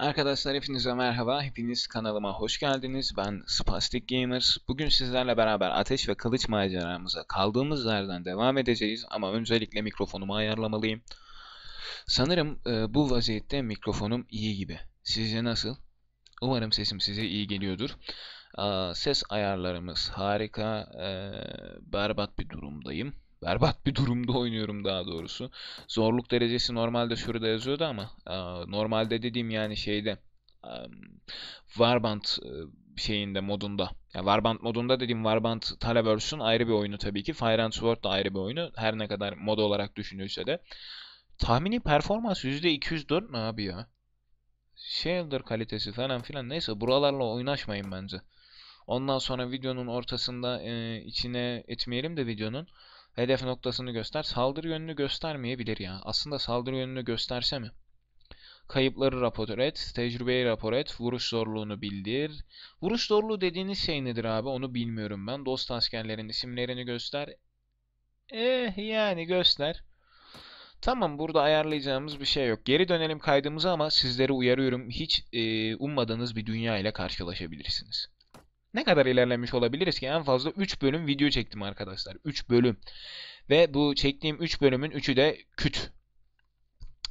Arkadaşlar hepinize merhaba. Hepiniz kanalıma hoş geldiniz. Ben Spastic Gamers. Bugün sizlerle beraber ateş ve kılıç maceramıza kaldığımız yerden devam edeceğiz. Ama öncelikle mikrofonumu ayarlamalıyım. Sanırım e, bu vaziyette mikrofonum iyi gibi. Sizce nasıl? Umarım sesim size iyi geliyordur. E, ses ayarlarımız harika. E, berbat bir durumdayım berbat bir durumda oynuyorum daha doğrusu. Zorluk derecesi normalde şurada yazıyordu ama e, normalde dediğim yani şeyde Warband e, şeyinde modunda. Yani Warband modunda dediğim Warband Talaverse'un ayrı bir oyunu tabii ki. Fire and Sword da ayrı bir oyunu. Her ne kadar mod olarak düşünülse de. Tahmini performans %204 ne abi ya? Shader kalitesi falan filan. Neyse buralarla oynaşmayın bence. Ondan sonra videonun ortasında e, içine etmeyelim de videonun. Hedef noktasını göster. Saldırı yönünü göstermeyebilir ya. Aslında saldırı yönünü gösterse mi? Kayıpları rapor et. Tecrübeyi rapor et. Vuruş zorluğunu bildir. Vuruş zorluğu dediğiniz şey nedir abi? Onu bilmiyorum ben. Dost askerlerin isimlerini göster. Eh yani göster. Tamam burada ayarlayacağımız bir şey yok. Geri dönelim kaydımıza ama sizleri uyarıyorum. Hiç e, ummadığınız bir dünya ile karşılaşabilirsiniz ne kadar ilerlemiş olabiliriz ki? En fazla 3 bölüm video çektim arkadaşlar. 3 bölüm. Ve bu çektiğim 3 bölümün 3'ü de küt.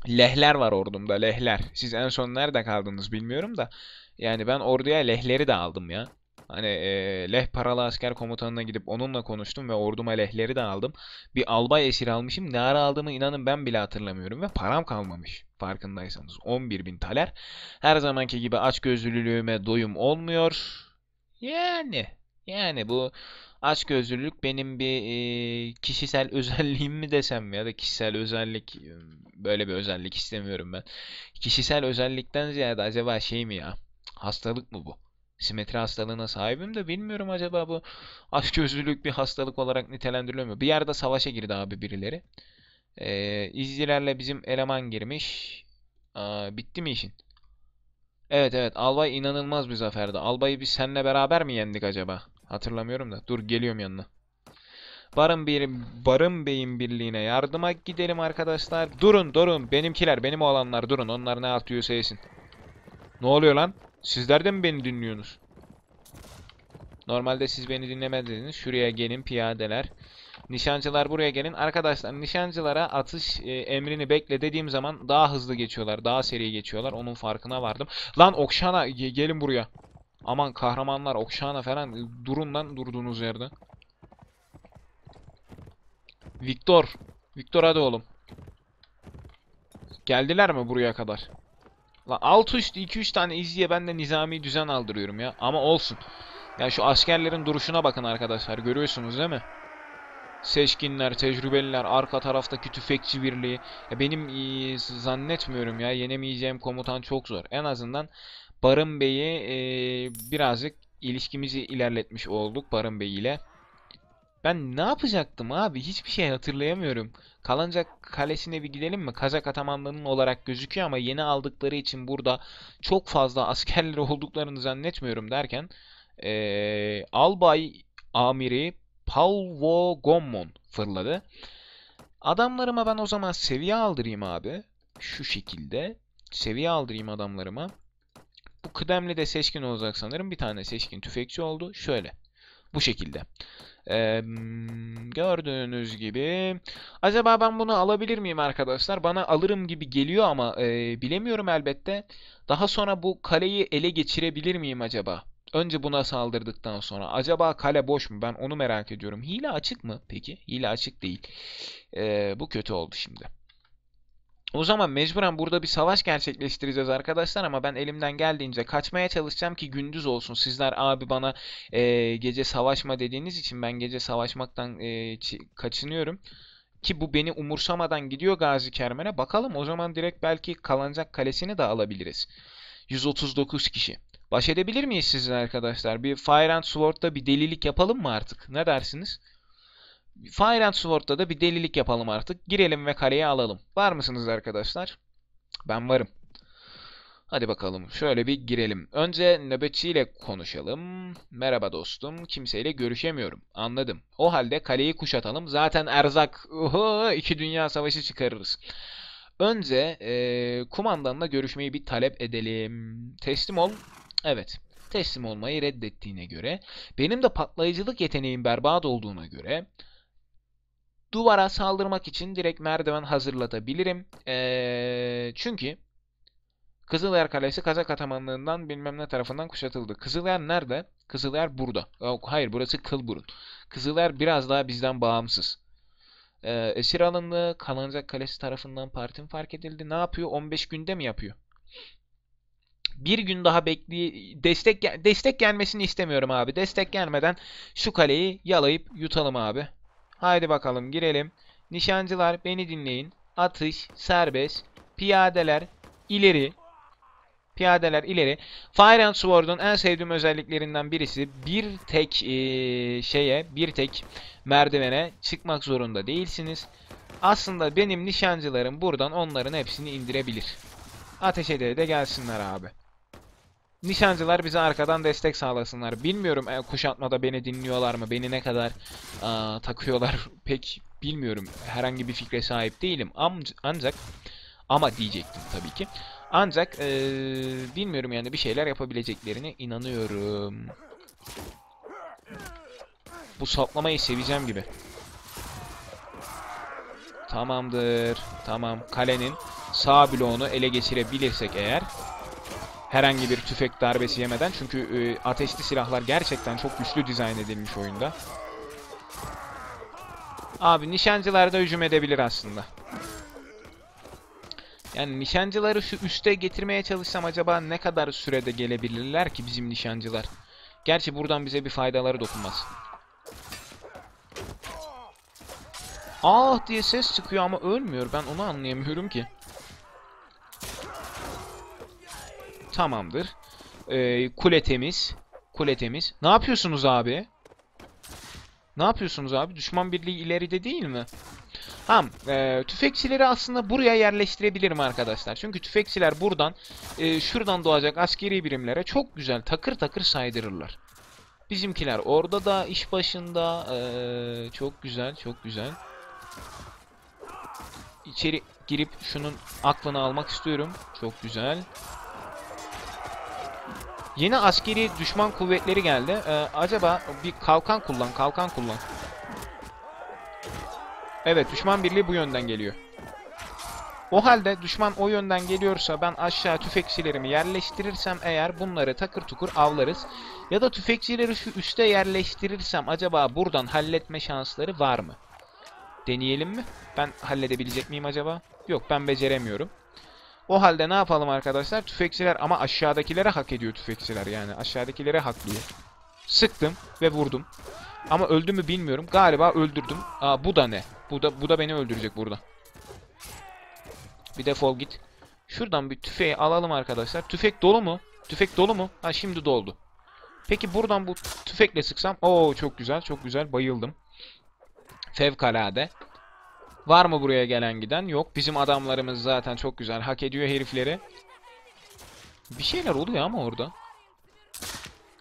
Lehler var ordumda lehler. Siz en son nerede kaldınız bilmiyorum da. Yani ben orduya lehleri de aldım ya. Hani e, leh paralı asker komutanına gidip onunla konuştum ve orduma lehleri de aldım. Bir albay esir almışım. Ne ara aldığımı inanın ben bile hatırlamıyorum ve param kalmamış farkındaysanız. 11 bin taler. Her zamanki gibi açgözlülüğüme doyum olmuyor yani yani bu aç açgözlülük benim bir e, kişisel özelliğim mi desem ya da kişisel özellik böyle bir özellik istemiyorum ben. Kişisel özellikten ziyade acaba şey mi ya? Hastalık mı bu? Simetri hastalığına sahibim de bilmiyorum acaba bu aç açgözlülük bir hastalık olarak nitelendiriliyor mu? Bir yerde savaşa girdi abi birileri. Ee, izcilerle bizim eleman girmiş. Aa, bitti mi işin? Evet evet Albay inanılmaz bir zaferdi. Albay'ı biz seninle beraber mi yendik acaba? Hatırlamıyorum da. Dur geliyorum yanına. Barın, bir, Barın Bey'in birliğine yardıma gidelim arkadaşlar. Durun durun benimkiler benim olanlar durun onlar ne atıyorsa yesin. Ne oluyor lan? Sizler de mi beni dinliyorsunuz? Normalde siz beni dinlemediniz. Şuraya gelin piyadeler. Nişancılar buraya gelin. Arkadaşlar nişancılara atış e, emrini bekle dediğim zaman daha hızlı geçiyorlar. Daha seri geçiyorlar. Onun farkına vardım. Lan Okşana ge gelin buraya. Aman kahramanlar Okşana falan durun lan durduğunuz yerde. Viktor. Viktor hadi oğlum. Geldiler mi buraya kadar? Lan alt üst 2-3 tane izliye ben de nizami düzen aldırıyorum ya. Ama olsun. Ya şu askerlerin duruşuna bakın arkadaşlar. Görüyorsunuz değil mi? seçkinler, tecrübeliler, arka taraftaki tüfekçi birliği. Ya benim e, zannetmiyorum ya yenemeyeceğim komutan çok zor. En azından Barın Bey'i e, birazcık ilişkimizi ilerletmiş olduk Barın Bey ile. Ben ne yapacaktım abi? Hiçbir şey hatırlayamıyorum. Kalanca kalesine bir gidelim mi? Kazak atamanlarının olarak gözüküyor ama yeni aldıkları için burada çok fazla askerleri olduklarını zannetmiyorum derken ee, Albay Amiri Paulo Gommon fırladı. Adamlarıma ben o zaman seviye aldırayım abi. Şu şekilde. Seviye aldırayım adamlarıma. Bu kıdemli de seçkin olacak sanırım. Bir tane seçkin tüfekçi oldu. Şöyle. Bu şekilde. Ee, gördüğünüz gibi. Acaba ben bunu alabilir miyim arkadaşlar? Bana alırım gibi geliyor ama e, bilemiyorum elbette. Daha sonra bu kaleyi ele geçirebilir miyim acaba? Önce buna saldırdıktan sonra acaba kale boş mu? Ben onu merak ediyorum. Hile açık mı? Peki hile açık değil. Ee, bu kötü oldu şimdi. O zaman mecburen burada bir savaş gerçekleştireceğiz arkadaşlar ama ben elimden geldiğince kaçmaya çalışacağım ki gündüz olsun. Sizler abi bana e, gece savaşma dediğiniz için ben gece savaşmaktan e, kaçınıyorum ki bu beni umursamadan gidiyor Gazi Kermen'e. Bakalım o zaman direkt belki Kalancak Kalesi'ni de alabiliriz. 139 kişi. Baş edebilir miyiz sizin arkadaşlar? Bir Fire and Sword'da bir delilik yapalım mı artık? Ne dersiniz? Fire and Sword'da da bir delilik yapalım artık. Girelim ve kareyi alalım. Var mısınız arkadaşlar? Ben varım. Hadi bakalım şöyle bir girelim. Önce nöbetçiyle konuşalım. Merhaba dostum. Kimseyle görüşemiyorum. Anladım. O halde kaleyi kuşatalım. Zaten erzak. Oho, iki dünya savaşı çıkarırız. Önce e, kumandanla görüşmeyi bir talep edelim. Teslim ol. Evet teslim olmayı reddettiğine göre, benim de patlayıcılık yeteneğim berbat olduğuna göre duvara saldırmak için direkt merdiven hazırlatabilirim. Ee, çünkü Kızılayar Kalesi Kazak Atamanlığından bilmem ne tarafından kuşatıldı. Kızılayar nerede? Kızılayar burada. Hayır burası Kılburun. Kızılayar biraz daha bizden bağımsız. Ee, esir alındı. Kalancak Kalesi tarafından partim fark edildi. Ne yapıyor? 15 günde mi yapıyor? bir gün daha bekli destek destek gelmesini istemiyorum abi. Destek gelmeden şu kaleyi yalayıp yutalım abi. Haydi bakalım girelim. Nişancılar beni dinleyin. Atış serbest. Piyadeler ileri. Piyadeler ileri. Fire and Sword'un en sevdiğim özelliklerinden birisi bir tek ee, şeye, bir tek merdivene çıkmak zorunda değilsiniz. Aslında benim nişancılarım buradan onların hepsini indirebilir. Ateş ede de gelsinler abi. Nişancılar bize arkadan destek sağlasınlar. Bilmiyorum e, kuşatmada beni dinliyorlar mı, beni ne kadar e, takıyorlar pek bilmiyorum. Herhangi bir fikre sahip değilim. Am ancak ama diyecektim tabii ki. Ancak e, bilmiyorum yani bir şeyler yapabileceklerine inanıyorum. Bu saplamayı seveceğim gibi. Tamamdır. Tamam. Kalenin sağ bloğunu ele geçirebilirsek eğer herhangi bir tüfek darbesi yemeden. Çünkü e, ateşli silahlar gerçekten çok güçlü dizayn edilmiş oyunda. Abi nişancılar da hücum edebilir aslında. Yani nişancıları şu üste getirmeye çalışsam acaba ne kadar sürede gelebilirler ki bizim nişancılar? Gerçi buradan bize bir faydaları dokunmaz. Ah diye ses çıkıyor ama ölmüyor. Ben onu anlayamıyorum ki. Tamamdır. Ee, kule temiz. Kule temiz. Ne yapıyorsunuz abi? Ne yapıyorsunuz abi? Düşman birliği ileride değil mi? Tamam. E, tüfekçileri aslında buraya yerleştirebilirim arkadaşlar. Çünkü tüfekçiler buradan e, şuradan doğacak askeri birimlere çok güzel takır takır saydırırlar. Bizimkiler orada da iş başında. E, çok güzel çok güzel. İçeri girip şunun aklını almak istiyorum. Çok güzel. Yeni askeri düşman kuvvetleri geldi. Ee, acaba bir kalkan kullan, kalkan kullan. Evet, düşman birliği bu yönden geliyor. O halde düşman o yönden geliyorsa ben aşağı tüfekçilerimi yerleştirirsem eğer bunları takır tukur avlarız. Ya da tüfekçileri şu üste yerleştirirsem acaba buradan halletme şansları var mı? Deneyelim mi? Ben halledebilecek miyim acaba? Yok ben beceremiyorum. O halde ne yapalım arkadaşlar? Tüfekçiler ama aşağıdakilere hak ediyor tüfekçiler yani. Aşağıdakilere haklıyor. Sıktım ve vurdum. Ama öldü mü bilmiyorum. Galiba öldürdüm. Aa bu da ne? Bu da, bu da beni öldürecek burada. Bir defol git. Şuradan bir tüfeği alalım arkadaşlar. Tüfek dolu mu? Tüfek dolu mu? Ha şimdi doldu. Peki buradan bu tüfekle sıksam. Oo çok güzel çok güzel bayıldım. Fevkalade. Var mı buraya gelen giden? Yok. Bizim adamlarımız zaten çok güzel. Hak ediyor herifleri. Bir şeyler oluyor ama orada.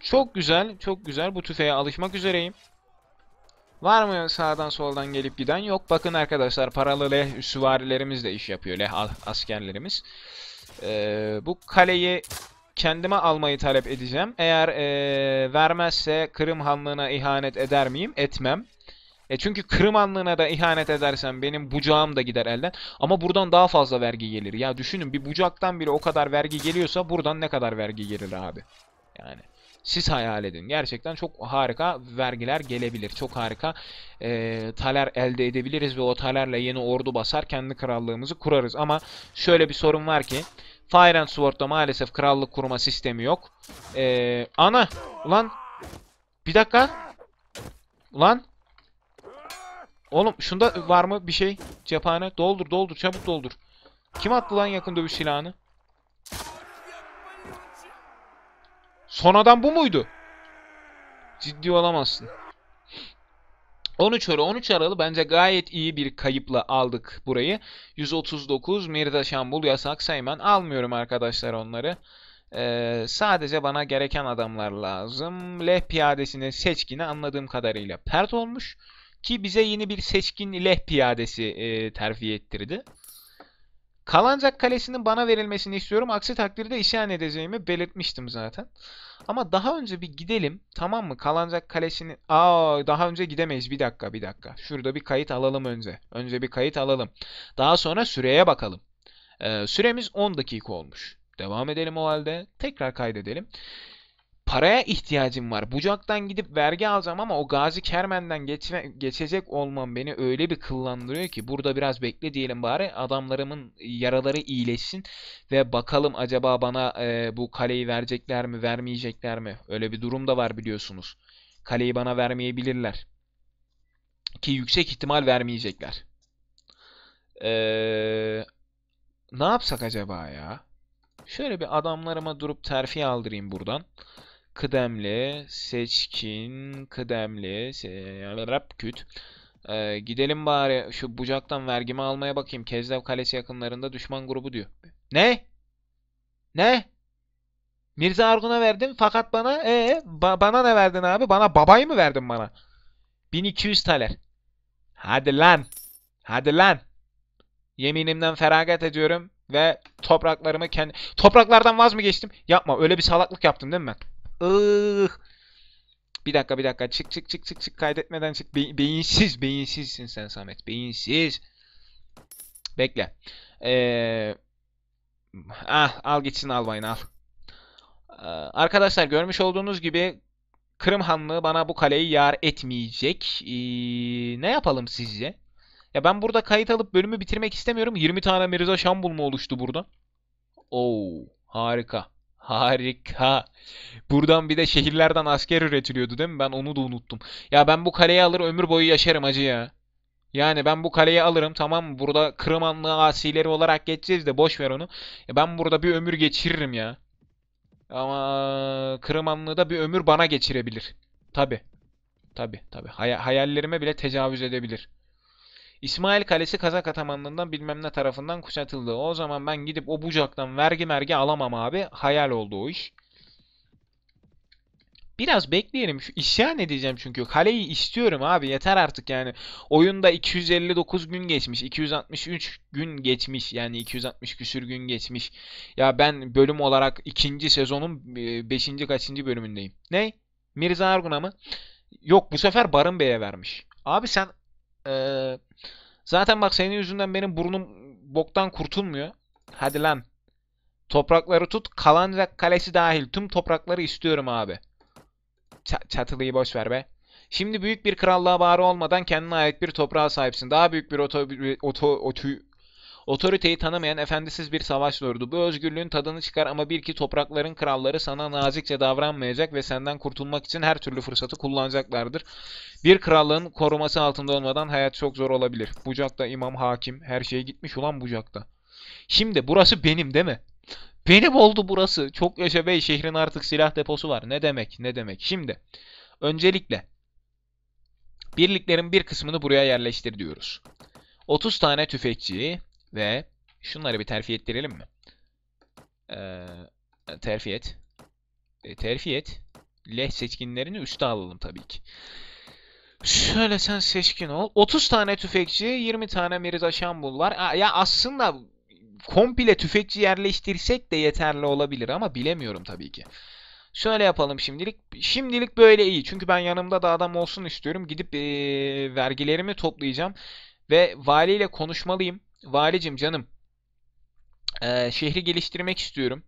Çok güzel. Çok güzel. Bu tüfeğe alışmak üzereyim. Var mı sağdan soldan gelip giden? Yok. Bakın arkadaşlar paralı leh süvarilerimiz de iş yapıyor. Leh askerlerimiz. Ee, bu kaleyi kendime almayı talep edeceğim. Eğer ee, vermezse Kırım Hanlığı'na ihanet eder miyim? Etmem. E çünkü Kırım Anlığı'na da ihanet edersen benim bucağım da gider elden. Ama buradan daha fazla vergi gelir. Ya düşünün bir bucaktan bile o kadar vergi geliyorsa buradan ne kadar vergi gelir abi. Yani siz hayal edin. Gerçekten çok harika vergiler gelebilir. Çok harika e, taler elde edebiliriz ve o talerle yeni ordu basar kendi krallığımızı kurarız. Ama şöyle bir sorun var ki Fire and Sword'da maalesef krallık kurma sistemi yok. E, ana! Ulan! Bir dakika! Ulan! Oğlum şunda var mı bir şey? Cephane. Doldur doldur çabuk doldur. Kim attı lan yakın dövüş silahını? Son adam bu muydu? Ciddi olamazsın. 13 Euro 13 Aralı bence gayet iyi bir kayıpla aldık burayı. 139 Merida, Şambul Yasak Sayman almıyorum arkadaşlar onları. Ee, sadece bana gereken adamlar lazım. Leh piyadesini seçkini anladığım kadarıyla pert olmuş. Ki bize yeni bir seçkin leh piyadesi e, terfi ettirdi. Kalancak Kalesi'nin bana verilmesini istiyorum. Aksi takdirde isyan edeceğimi belirtmiştim zaten. Ama daha önce bir gidelim. Tamam mı? Kalancak kalesini. Aa daha önce gidemeyiz. Bir dakika bir dakika. Şurada bir kayıt alalım önce. Önce bir kayıt alalım. Daha sonra süreye bakalım. Ee, süremiz 10 dakika olmuş. Devam edelim o halde. Tekrar kaydedelim paraya ihtiyacım var. Bucak'tan gidip vergi alacağım ama o Gazi Kermen'den geçme, geçecek olmam beni öyle bir kıllandırıyor ki burada biraz bekle diyelim bari adamlarımın yaraları iyileşsin ve bakalım acaba bana e, bu kaleyi verecekler mi vermeyecekler mi? Öyle bir durum da var biliyorsunuz. Kaleyi bana vermeyebilirler. Ki yüksek ihtimal vermeyecekler. Ee, ne yapsak acaba ya? Şöyle bir adamlarıma durup terfi aldırayım buradan kıdemli, seçkin, kıdemli, se rap küt. Ee, gidelim bari şu bucaktan vergimi almaya bakayım. Kezlev Kalesi yakınlarında düşman grubu diyor. Ne? Ne? Mirza Argun'a verdin fakat bana ee, ba bana ne verdin abi? Bana babayı mı verdin bana? 1200 taler. Hadi lan. Hadi lan. Yeminimden feragat ediyorum ve topraklarımı kendi... Topraklardan vaz mı geçtim? Yapma öyle bir salaklık yaptım değil mi ben? Ih. Bir dakika bir dakika. Çık çık çık çık çık. Kaydetmeden çık. Be beyinsiz. Beyinsizsin sen Samet. Beyinsiz. Bekle. Ee, ah al gitsin almayın al. Ee, arkadaşlar görmüş olduğunuz gibi Kırım Hanlığı bana bu kaleyi yar etmeyecek. Ee, ne yapalım sizce? Ya ben burada kayıt alıp bölümü bitirmek istemiyorum. 20 tane Mirza Şambul mu oluştu burada? Oo, harika. Harika. Buradan bir de şehirlerden asker üretiliyordu değil mi? Ben onu da unuttum. Ya ben bu kaleyi alır ömür boyu yaşarım acı ya. Yani ben bu kaleyi alırım tamam mı? Burada Kırımanlı asileri olarak geçeceğiz de boş ver onu. Ya e ben burada bir ömür geçiririm ya. Ama Kırımanlı da bir ömür bana geçirebilir. Tabi. Tabi tabi. Hay hayallerime bile tecavüz edebilir. İsmail Kalesi Kazak atamanlığından bilmem ne tarafından kuşatıldı. O zaman ben gidip o bucaktan vergi mergi alamam abi. Hayal oldu o iş. Biraz bekleyelim. Şu isyan edeceğim çünkü. Kaleyi istiyorum abi. Yeter artık yani. Oyunda 259 gün geçmiş. 263 gün geçmiş. Yani 260 küsür gün geçmiş. Ya ben bölüm olarak ikinci sezonun 5. E, kaçıncı bölümündeyim. Ne? Mirza Ergun'a mı? Yok bu sefer Barın Bey'e vermiş. Abi sen ee, zaten bak senin yüzünden benim burnum boktan kurtulmuyor. Hadi lan. Toprakları tut. Kalancak kalesi dahil. Tüm toprakları istiyorum abi. Ç çatılıyı boş ver be. Şimdi büyük bir krallığa bağrı olmadan kendine ait bir toprağa sahipsin. Daha büyük bir oto, oto, oto, Otoriteyi tanımayan efendisiz bir savaş lordu. Bu özgürlüğün tadını çıkar ama bil ki toprakların kralları sana nazikçe davranmayacak ve senden kurtulmak için her türlü fırsatı kullanacaklardır. Bir kralın koruması altında olmadan hayat çok zor olabilir. Bucak'ta imam hakim her şey gitmiş olan Bucak'ta. Şimdi burası benim değil mi? Benim oldu burası. Çok yaşa bey şehrin artık silah deposu var. Ne demek ne demek. Şimdi öncelikle birliklerin bir kısmını buraya yerleştir diyoruz. 30 tane tüfekçiyi, ve şunları bir terfi ettirelim mi? Ee, terfi et. E, terfi et. Leh seçkinlerini üste alalım tabii ki. Şöyle sen seçkin ol. 30 tane tüfekçi, 20 tane Mirza Şambul var. A, ya aslında komple tüfekçi yerleştirsek de yeterli olabilir ama bilemiyorum tabii ki. Şöyle yapalım şimdilik. Şimdilik böyle iyi. Çünkü ben yanımda da adam olsun istiyorum. Gidip e, vergilerimi toplayacağım. Ve valiyle konuşmalıyım. Valicim canım. Ee, şehri geliştirmek istiyorum.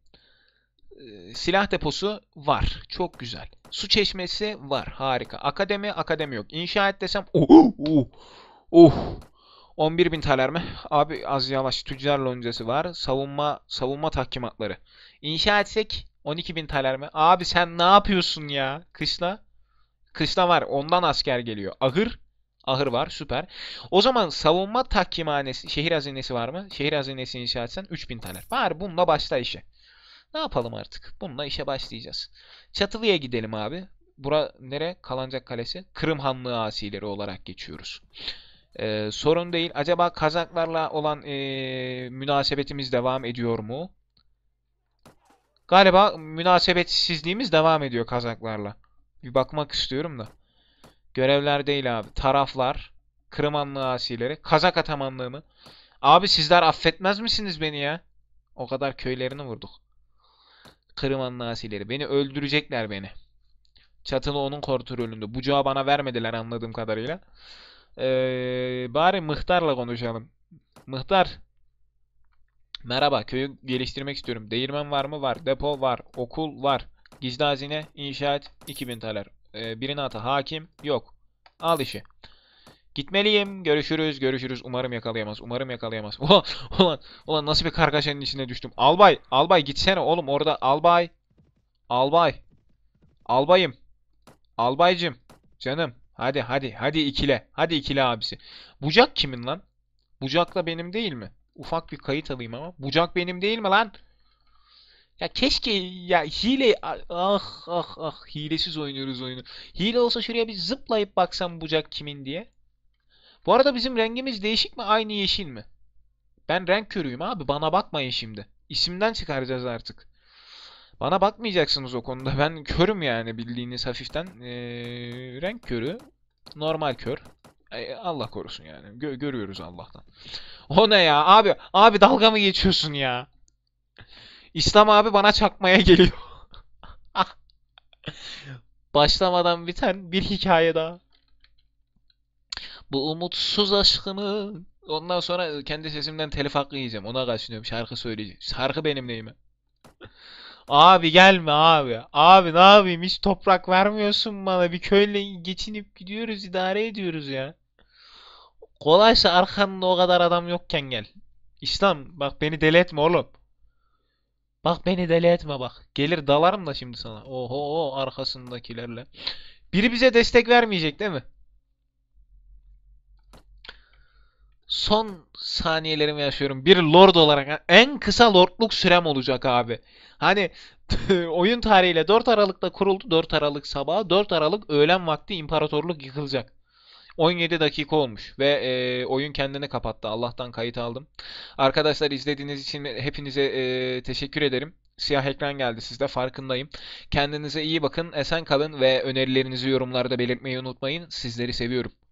Ee, silah deposu var. Çok güzel. Su çeşmesi var. Harika. Akademi, akademi yok. İnşaat desem... Oh! Oh! oh. 11 bin taler mi? Abi az yavaş. Tüccar loncası var. Savunma savunma tahkimatları. İnşa etsek 12 bin taler mi? Abi sen ne yapıyorsun ya? Kışla. Kışla var. Ondan asker geliyor. Ahır Ahır var. Süper. O zaman savunma takimhanesi, şehir hazinesi var mı? Şehir hazinesi inşa etsen 3000 tane. Var. Bununla başla işe. Ne yapalım artık? Bununla işe başlayacağız. Çatılı'ya gidelim abi. Bura nere? Kalancak Kalesi. Kırım Hanlığı asileri olarak geçiyoruz. Ee, sorun değil. Acaba Kazaklarla olan e, münasebetimiz devam ediyor mu? Galiba münasebetsizliğimiz devam ediyor Kazaklarla. Bir bakmak istiyorum da. Görevler değil abi. Taraflar. Kırımanlı asileri. Kazak atamanlığı mı? Abi sizler affetmez misiniz beni ya? O kadar köylerini vurduk. Kırımanlı asileri. Beni öldürecekler beni. Çatılı onun kontrolünde. Bucağı bana vermediler anladığım kadarıyla. Ee, bari Mıhtar'la konuşalım. Mıhtar. Merhaba. Köyü geliştirmek istiyorum. Değirmen var mı? Var. Depo var. Okul var. Gizli hazine inşaat 2000 taler e, ee, birine ata hakim yok. Al işi. Gitmeliyim. Görüşürüz. Görüşürüz. Umarım yakalayamaz. Umarım yakalayamaz. Ulan, ulan, ulan nasıl bir kargaşanın içine düştüm. Albay. Albay gitsene oğlum orada. Albay. Albay. Albayım. Albaycım. Canım. Hadi hadi. Hadi ikile. Hadi ikile abisi. Bucak kimin lan? Bucakla benim değil mi? Ufak bir kayıt alayım ama. Bucak benim değil mi lan? Ya keşke ya hile ah ah ah hilesiz oynuyoruz oyunu. Hile olsa şuraya bir zıplayıp baksam bucak kimin diye. Bu arada bizim rengimiz değişik mi? Aynı yeşil mi? Ben renk körüyüm abi. Bana bakmayın şimdi. İsimden çıkaracağız artık. Bana bakmayacaksınız o konuda. Ben körüm yani bildiğiniz hafiften. Ee, renk körü. Normal kör. Ay, Allah korusun yani. Gö görüyoruz Allah'tan. O ne ya? Abi, abi dalga mı geçiyorsun ya? İslam abi bana çakmaya geliyor. Başlamadan biten bir hikaye daha. Bu umutsuz aşkını ondan sonra kendi sesimden telif hakkı yiyeceğim. Ona kaçınıyorum. Şarkı söyleyeceğim. Şarkı benim neyime. Abi gelme abi. Abi ne yapayım hiç toprak vermiyorsun bana. Bir köyle geçinip gidiyoruz idare ediyoruz ya. Kolaysa arkanda o kadar adam yokken gel. İslam bak beni deli etme oğlum. Bak beni deli etme bak. Gelir dalarım da şimdi sana. Oho arkasındakilerle. Biri bize destek vermeyecek değil mi? Son saniyelerimi yaşıyorum. Bir lord olarak en kısa lordluk sürem olacak abi. Hani oyun tarihiyle 4 Aralık'ta kuruldu. 4 Aralık sabahı, 4 Aralık öğlen vakti imparatorluk yıkılacak. 17 dakika olmuş ve e, oyun kendini kapattı. Allah'tan kayıt aldım. Arkadaşlar izlediğiniz için hepinize e, teşekkür ederim. Siyah ekran geldi sizde farkındayım. Kendinize iyi bakın, esen kalın ve önerilerinizi yorumlarda belirtmeyi unutmayın. Sizleri seviyorum.